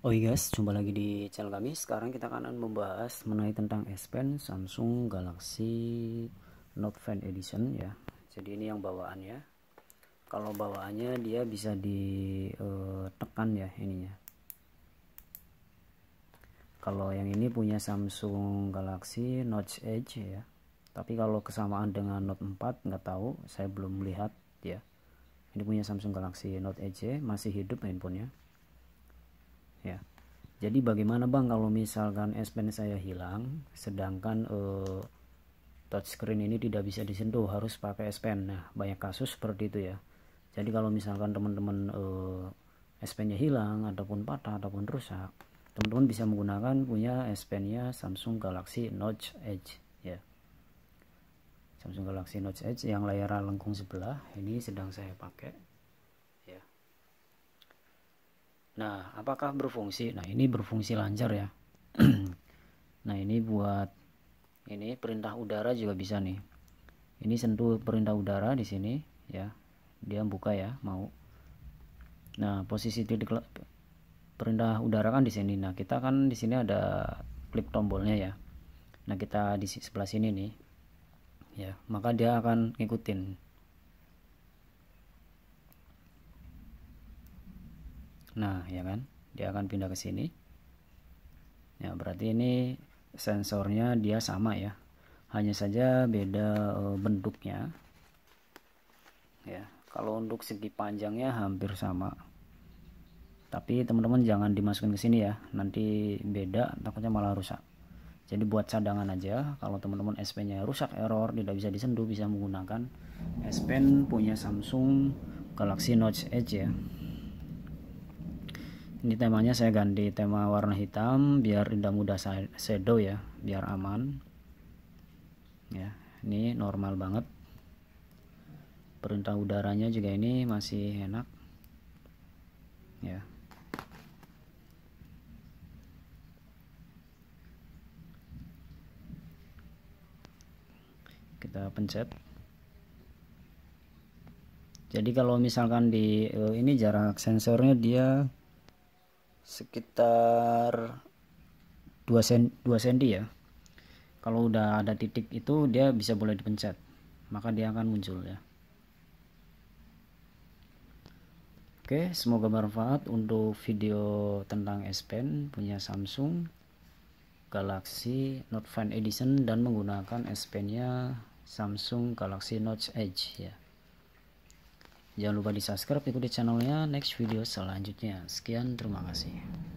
Oh guys, jumpa lagi di channel kami. Sekarang kita akan membahas mengenai tentang S Pen Samsung Galaxy Note Fan Edition ya. Jadi ini yang bawaannya. Kalau bawaannya dia bisa ditekan eh, ya ininya. Kalau yang ini punya Samsung Galaxy Note Edge ya. Tapi kalau kesamaan dengan Note 4 nggak tahu, saya belum lihat ya. Ini punya Samsung Galaxy Note Edge masih hidup handphonenya ya jadi bagaimana bang kalau misalkan S Pen saya hilang sedangkan eh, touch touchscreen ini tidak bisa disentuh harus pakai S Pen nah banyak kasus seperti itu ya jadi kalau misalkan teman-teman uh, S Pen-nya hilang ataupun patah ataupun rusak teman-teman bisa menggunakan punya S Pen-nya Samsung Galaxy Notch Edge ya Samsung Galaxy Note Edge yang layar lengkung sebelah ini sedang saya pakai ya Nah, apakah berfungsi? Nah, ini berfungsi lancar ya. nah, ini buat ini perintah udara juga bisa nih. Ini sentuh perintah udara di sini ya. Dia buka ya, mau. Nah, posisi titik perintah udara kan di sini. Nah, kita kan di sini ada klik tombolnya ya. Nah, kita di sebelah sini nih. Ya, maka dia akan ngikutin Nah, ya kan? Dia akan pindah ke sini. Ya, berarti ini sensornya dia sama ya. Hanya saja beda eh, bentuknya. Ya, kalau untuk segi panjangnya hampir sama. Tapi teman-teman jangan dimasukin ke sini ya. Nanti beda takutnya malah rusak. Jadi buat cadangan aja kalau teman-teman S Pen-nya rusak error tidak bisa disentuh bisa menggunakan S Pen punya Samsung Galaxy Note Edge ya ini temanya saya ganti tema warna hitam biar tidak mudah shadow ya biar aman ya ini normal banget perintah udaranya juga ini masih enak ya kita pencet jadi kalau misalkan di eh, ini jarak sensornya dia sekitar 2 sen 2 sendi ya kalau udah ada titik itu dia bisa boleh dipencet maka dia akan muncul ya Oke, semoga bermanfaat untuk video tentang S Pen punya Samsung Galaxy Note 5 Edition dan menggunakan S Pen-nya Samsung Galaxy Note Edge ya. Jangan lupa di subscribe, ikuti channelnya next video selanjutnya. Sekian, terima kasih.